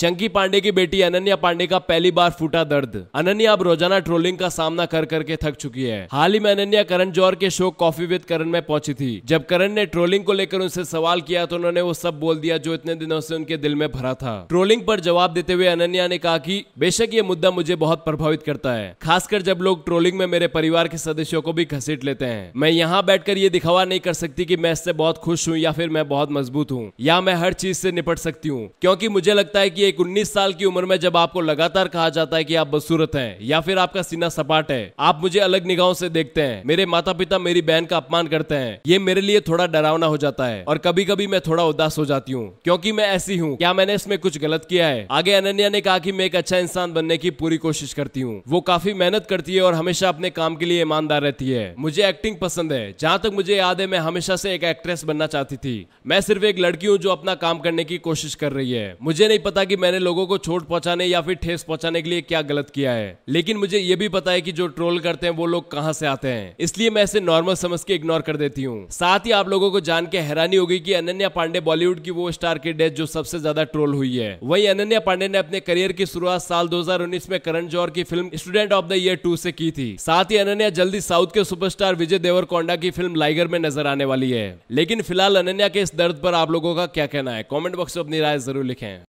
चंकी पांडे की बेटी अनन्या पांडे का पहली बार फूटा दर्द अनन्या अब रोजाना ट्रोलिंग का सामना कर करके थक चुकी है हाल ही में अनन्या करण जौहर के शो कॉफी विद करण में पहुंची थी जब करण ने ट्रोलिंग को लेकर उनसे सवाल किया तो उन्होंने वो सब बोल दिया जो इतने दिनों से उनके दिल में भरा था ट्रोलिंग पर जवाब देते हुए अनन्या ने कहा की बेशक ये मुद्दा मुझे बहुत प्रभावित करता है खासकर जब लोग ट्रोलिंग में मेरे परिवार के सदस्यों को भी घसीट लेते हैं मैं यहाँ बैठकर ये दिखावा नहीं कर सकती की मैं इससे बहुत खुश हूँ या फिर मैं बहुत मजबूत हूँ या मैं हर चीज से निपट सकती हूँ क्योंकि मुझे लगता है की एक 19 साल की उम्र में जब आपको लगातार कहा जाता है कि आप बसूरत हैं या फिर आपका सीना सपाट है आप मुझे अलग निगाहों से देखते हैं मेरे माता पिता मेरी बहन का अपमान करते हैं ये मेरे लिए थोड़ा डरावना हो जाता है और कभी कभी मैं थोड़ा उदास हो जाती हूँ क्योंकि मैं ऐसी हूँ क्या मैंने इसमें कुछ गलत किया है आगे अनन्या ने कहा कि मैं एक अच्छा इंसान बनने की पूरी कोशिश करती हूँ वो काफी मेहनत करती है और हमेशा अपने काम के लिए ईमानदार रहती है मुझे एक्टिंग पसंद है जहाँ तक मुझे याद है मैं हमेशा से एक एक्ट्रेस बनना चाहती थी मैं सिर्फ एक लड़की हूँ जो अपना काम करने की कोशिश कर रही है मुझे नहीं पता की मैंने लोगों को चोट पहुंचाने या फिर ठेस पहुंचाने के लिए क्या गलत किया है लेकिन मुझे ये भी पता है कि जो ट्रोल करते हैं वो लोग कहाँ से आते हैं इसलिए मैं इसे नॉर्मल समझ के इग्नोर कर देती हूँ साथ ही आप लोगों को जान के हैरानी होगी की अनन्या पांडे बॉलीवुड की वो स्टार की डेथ जो सबसे ज्यादा ट्रोल हुई है वही अनन्या पांडे ने अपने करियर की शुरुआत साल दो में करण जौहर की film student of the year two से की थी साथ ही अनन्या जल्दी साउथ के सुपरस्टार विजय देवरकोंडा की फिल्म लाइगर में नजर आने वाली है लेकिन फिलहाल अनन्या के इस दर्द पर आप लोगों का क्या कहना है कॉमेंट बॉक्स में अपनी राय जरूर लिखें